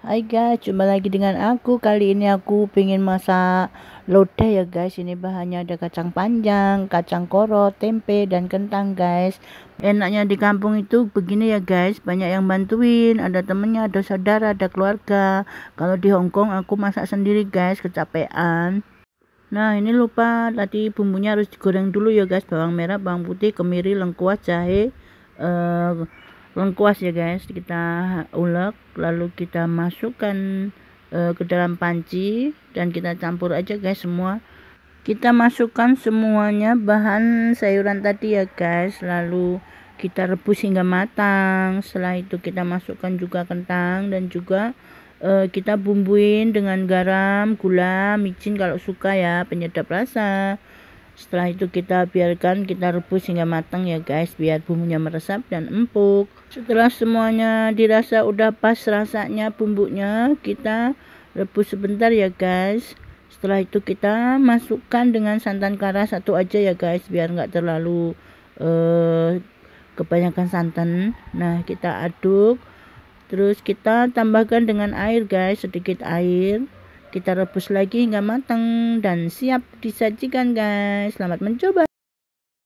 Hai guys, jumpa lagi dengan aku. Kali ini aku pengen masak lodeh ya guys. Ini bahannya ada kacang panjang, kacang koro, tempe dan kentang guys. Enaknya di kampung itu begini ya guys. Banyak yang bantuin, ada temennya, ada saudara, ada keluarga. Kalau di Hong Kong aku masak sendiri guys, kecapean. Nah ini lupa tadi bumbunya harus digoreng dulu ya guys. Bawang merah, bawang putih, kemiri, lengkuas, jahe, eh, lengkuas ya guys kita ulek lalu kita masukkan uh, ke dalam panci dan kita campur aja guys semua kita masukkan semuanya bahan sayuran tadi ya guys lalu kita rebus hingga matang setelah itu kita masukkan juga kentang dan juga uh, kita bumbuin dengan garam gula micin kalau suka ya penyedap rasa setelah itu kita biarkan kita rebus hingga matang ya guys biar bumbunya meresap dan empuk. Setelah semuanya dirasa udah pas rasanya bumbunya kita rebus sebentar ya guys. Setelah itu kita masukkan dengan santan kara satu aja ya guys biar nggak terlalu eh, kebanyakan santan. Nah kita aduk terus kita tambahkan dengan air guys sedikit air. Kita rebus lagi hingga matang dan siap disajikan guys. Selamat mencoba.